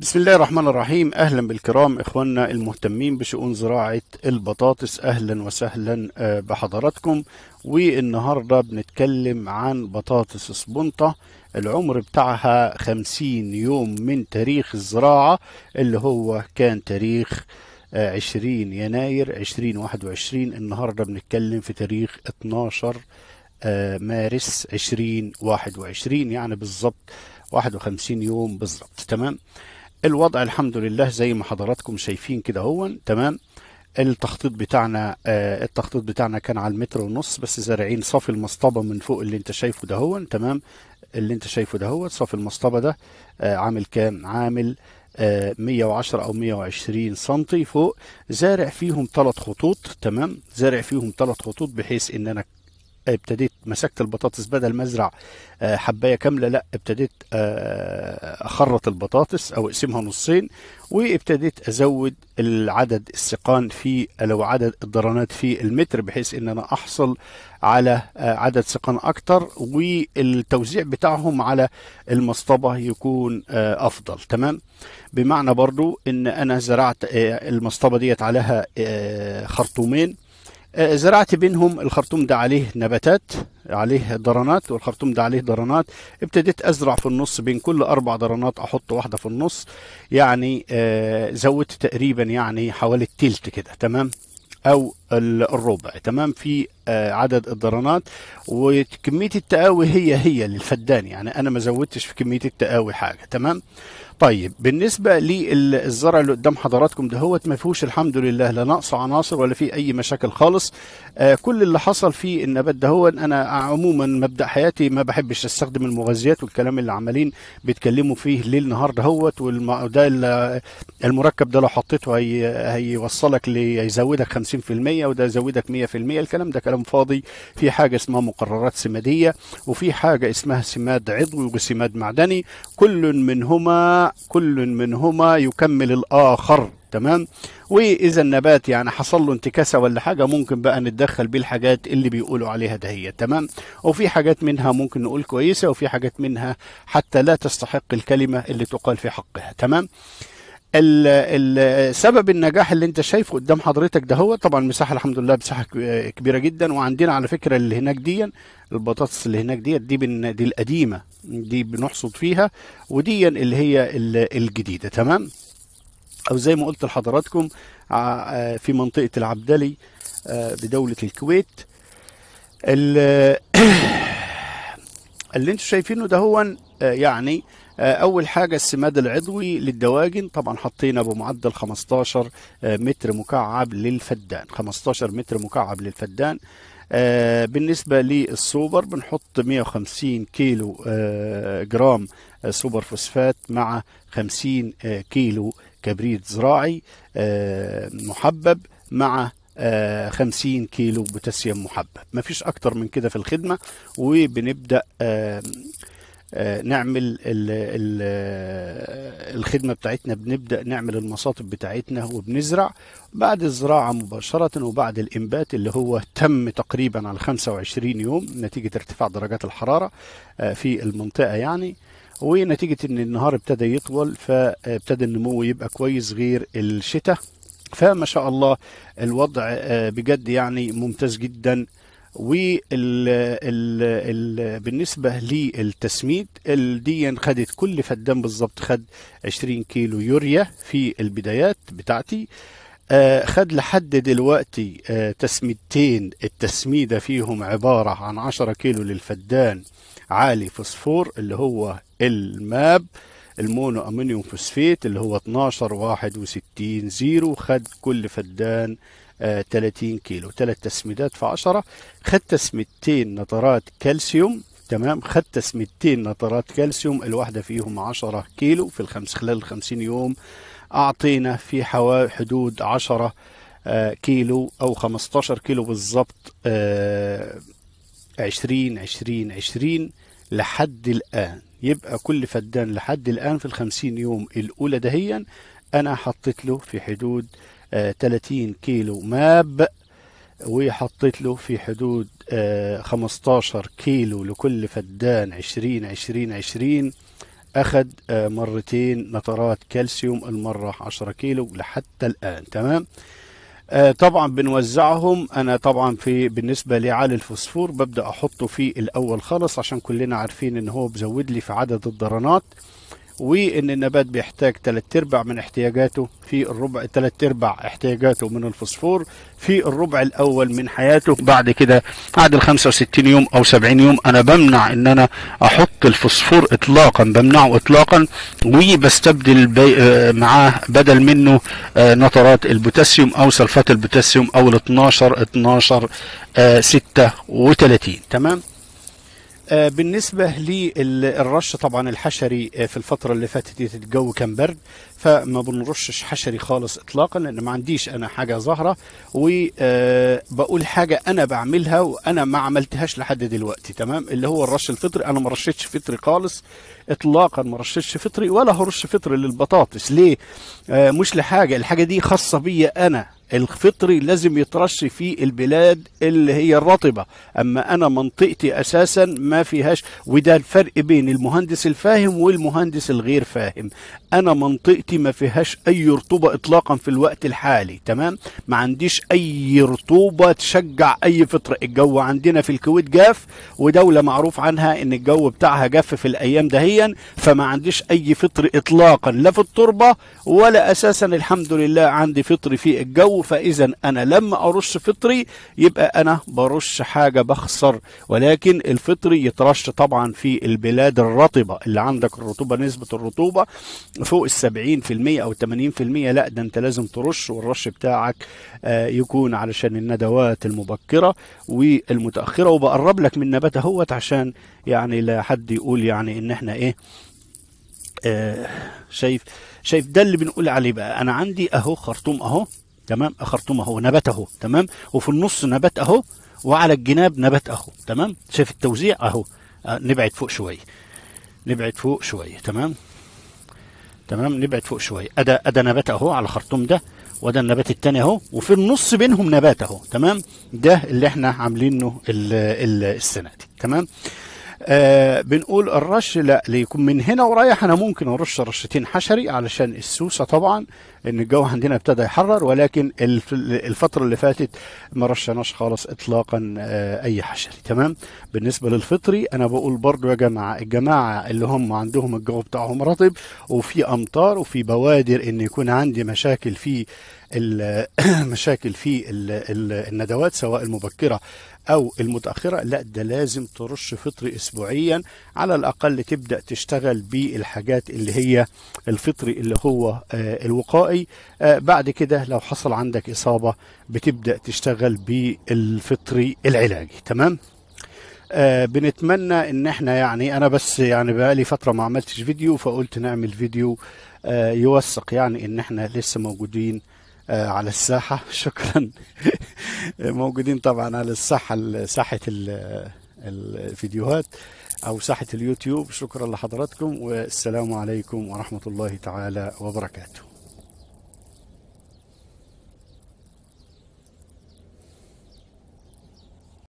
بسم الله الرحمن الرحيم اهلا بالكرام اخواننا المهتمين بشؤون زراعه البطاطس اهلا وسهلا آه، بحضراتكم والنهارده بنتكلم عن بطاطس سبونطه العمر بتاعها 50 يوم من تاريخ الزراعه اللي هو كان تاريخ 20 آه، يناير 2021 النهارده بنتكلم في تاريخ 12 آه، مارس 2021 يعني بالظبط 51 يوم بالظبط تمام الوضع الحمد لله زي ما حضراتكم شايفين كده هو تمام التخطيط بتاعنا آه التخطيط بتاعنا كان على المتر ونص بس زارعين صافي المصطبه من فوق اللي انت شايفه ده هو تمام اللي انت شايفه ده هو صافي المصطبه ده آه عامل كام عامل آه 110 او 120 سم فوق زارع فيهم ثلاث خطوط تمام زارع فيهم ثلاث خطوط بحيث ان انا ابتديت مسكت البطاطس بدل ما ازرع آه، حبايه كامله لا ابتديت آه، اخرط البطاطس او اقسمها نصين وابتديت ازود العدد السقان في لو عدد الدرانات في المتر بحيث ان انا احصل على آه، عدد سقان اكتر والتوزيع بتاعهم على المصطبه يكون افضل تمام بمعنى برضو ان انا زرعت المصطبه ديت عليها خرطومين آه، زرعت بينهم الخرطوم ده عليه نباتات عليه درانات والخرطوم ده عليه درانات ابتديت ازرع في النص بين كل اربع درانات احط واحده في النص يعني آه، زودت تقريبا يعني حوالي التلت كده تمام او الربع تمام في آه، عدد الدرانات وكميه التقاوي هي هي للفدان يعني انا ما زودتش في كميه التقاوي حاجه تمام طيب بالنسبه للزرع اللي قدام حضراتكم ده هوت ما فيهوش الحمد لله لا نقص عناصر ولا فيه اي مشاكل خالص آه كل اللي حصل في النبات ده هو انا عموما مبدا حياتي ما بحبش استخدم المغذيات والكلام اللي عمالين بيتكلموا فيه ليل نهار دهوت وده المركب ده لو حطيته هي هيوصلك هيزودك 50% وده يزودك 100% الكلام ده كلام فاضي في حاجه اسمها مقررات سماديه وفي حاجه اسمها سماد عضوي وسماد معدني كل منهما كل منهما يكمل الاخر تمام واذا النبات يعني حصل له انتكاسه ولا حاجه ممكن بقى نتدخل بيه الحاجات اللي بيقولوا عليها هي تمام وفي حاجات منها ممكن نقول كويسه وفي حاجات منها حتى لا تستحق الكلمه اللي تقال في حقها تمام سبب النجاح اللي انت شايفه قدام حضرتك ده هو طبعا المساحه الحمد لله مساحه كبيره جدا وعندنا على فكره اللي هناك دي البطاطس اللي هناك دي دي, دي القديمه دي بنحصد فيها ودي اللي هي الجديده تمام او زي ما قلت لحضراتكم في منطقه العبدلي آه، بدوله الكويت اللي انتم شايفينه ده هو آه، يعني آه، اول حاجه السماد العضوي للدواجن طبعا حطينا بمعدل 15 آه، متر مكعب للفدان 15 متر مكعب للفدان بالنسبة للسوبر بنحط 150 كيلو جرام سوبر فوسفات مع 50 كيلو كبريت زراعي محبب مع 50 آه، كيلو بوتاسيوم محبب مفيش اكتر من كده في الخدمه وبنبدا آه، آه، نعمل الخدمه بتاعتنا بنبدا نعمل المصاطب بتاعتنا وبنزرع بعد الزراعه مباشره وبعد الانبات اللي هو تم تقريبا على 25 يوم نتيجه ارتفاع درجات الحراره في المنطقه يعني ونتيجه ان النهار ابتدى يطول فابتدى النمو يبقى كويس غير الشتاء فما شاء الله الوضع آه، بجد يعني ممتاز جدا وبالنسبة للتسميد الدي خدت كل فدان بالظبط خد 20 كيلو يوريا في البدايات بتاعتي آه، خد لحد دلوقتي آه، تسميدتين التسميدة فيهم عبارة عن 10 كيلو للفدان عالي فوسفور اللي هو الماب المونو امونيوم فوسفيت اللي هو 12 61 زيرو خد كل فدان 30 آه، كيلو ثلاث تسميدات في 10 خد تسميدتين نترات كالسيوم تمام خد تسميدتين نترات كالسيوم الواحده فيهم 10 كيلو في الخمس خلال 50 يوم اعطينا في حوالي حدود 10 آه، كيلو او 15 كيلو بالظبط 20 20 20 لحد الآن يبقى كل فدان لحد الآن في الخمسين يوم الأولى دهيا أنا حطيت له في حدود 30 آه، كيلو ماب وحطيت له في حدود 15 آه، كيلو لكل فدان 20 20 20 أخد مرتين نطرات كالسيوم المرة 10 كيلو لحتى الآن تمام آه، طبعا بنوزعهم انا طبعا في بالنسبه لعالي الفوسفور ببدا احطه في الاول خالص عشان كلنا عارفين ان هو بزود لي في عدد الضرنات وان النبات بيحتاج ثلاث ارباع من احتياجاته في الربع ثلاث ارباع احتياجاته من الفوسفور في الربع الاول من حياته بعد كده بعد ال 65 يوم او 70 يوم انا بمنع ان انا احط الفوسفور اطلاقا بمنعه اطلاقا وبستبدل آه، معاه بدل منه آه، نترات البوتاسيوم او سلفات البوتاسيوم او ال 12 12 36 تمام آه، بالنسبة للرش طبعا الحشري آه، في الفترة اللي فاتت دي الجو كان برد فما بنرشش حشري خالص اطلاقا لان ما عنديش انا حاجة ظاهرة وبقول آه، حاجة انا بعملها وانا ما عملتهاش لحد دلوقتي تمام اللي هو الرش الفطري انا ما رشيتش فطري خالص اطلاقا ما رشيتش فطري ولا هرش فطري للبطاطس ليه مش لحاجة الحاجة دي خاصة بيا انا الفطري لازم يترش في البلاد اللي هي الرطبة أما أنا منطقتي أساسا ما فيهاش وده الفرق بين المهندس الفاهم والمهندس الغير فاهم أنا منطقتي ما فيهاش أي رطوبة إطلاقا في الوقت الحالي تمام ما عنديش أي رطوبة تشجع أي فطر الجو عندنا في الكويت جاف ودولة معروف عنها إن الجو بتاعها جاف في الأيام دهيا فما عنديش أي فطر إطلاقا لا في التربة ولا أساسا الحمد لله عندي فطر في الجو أو فإذا أنا لما أرش فطري يبقى أنا برش حاجة بخسر ولكن الفطري يترش طبعا في البلاد الرطبة اللي عندك الرطوبة نسبة الرطوبة فوق السبعين في المية أو التمانين في المية لا ده أنت لازم ترش والرش بتاعك آه، يكون علشان الندوات المبكرة والمتأخرة وبقرب لك من نبات اهوت عشان يعني لا حد يقول يعني إن إحنا إيه آه شايف شايف ده اللي بنقول عليه بقى انا عندي اهو خرطوم اهو تمام اخرتم اهو نبات اهو تمام وفي النص نبات اهو وعلى الجناب نبات اهو تمام شايف التوزيع اهو أه نبعد فوق شويه نبعد فوق شويه تمام تمام نبعد فوق شويه ادا ادا نبات اهو على الخرطوم ده وده النبات الثاني اهو وفي النص بينهم نبات اهو تمام ده اللي احنا عاملينه السنه دي تمام آه بنقول الرش لا ليكون من هنا ورايح انا ممكن ارش رشتين حشري علشان السوسه طبعا ان الجو عندنا ابتدى يحرر ولكن الفتره اللي فاتت ما رشناش خالص اطلاقا آه اي حشري تمام بالنسبه للفطري انا بقول برضو يا جماعه الجماعه اللي هم عندهم الجو بتاعهم رطب وفي امطار وفي بوادر ان يكون عندي مشاكل في مشاكل في الندوات سواء المبكره او المتاخره لا ده لازم ترش فطري اسبوعيا على الاقل تبدا تشتغل بالحاجات اللي هي الفطري اللي هو آه، الوقائي آه، بعد كده لو حصل عندك اصابه بتبدا تشتغل بالفطري العلاجي تمام آه بنتمنى ان احنا يعني انا بس يعني بقالي فتره ما عملتش فيديو فقلت نعمل فيديو آه يوثق يعني ان احنا لسه موجودين آه، على الساحة شكرا موجودين طبعا على الساحة ساحة الفيديوهات أو ساحة اليوتيوب شكرا لحضراتكم والسلام عليكم ورحمة الله تعالى وبركاته